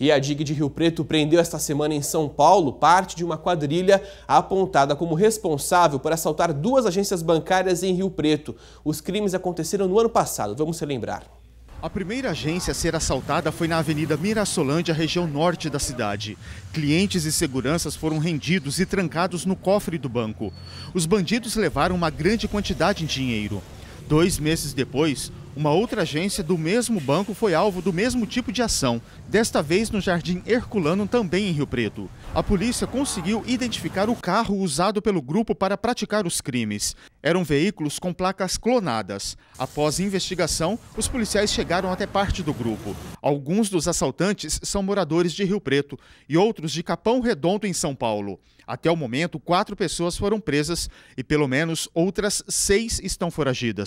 E a DIG de Rio Preto prendeu esta semana em São Paulo parte de uma quadrilha apontada como responsável por assaltar duas agências bancárias em Rio Preto. Os crimes aconteceram no ano passado, vamos se lembrar. A primeira agência a ser assaltada foi na Avenida Mirassolândia, região norte da cidade. Clientes e seguranças foram rendidos e trancados no cofre do banco. Os bandidos levaram uma grande quantidade de dinheiro. Dois meses depois, uma outra agência do mesmo banco foi alvo do mesmo tipo de ação, desta vez no Jardim Herculano, também em Rio Preto. A polícia conseguiu identificar o carro usado pelo grupo para praticar os crimes. Eram veículos com placas clonadas. Após investigação, os policiais chegaram até parte do grupo. Alguns dos assaltantes são moradores de Rio Preto e outros de Capão Redondo, em São Paulo. Até o momento, quatro pessoas foram presas e pelo menos outras seis estão foragidas.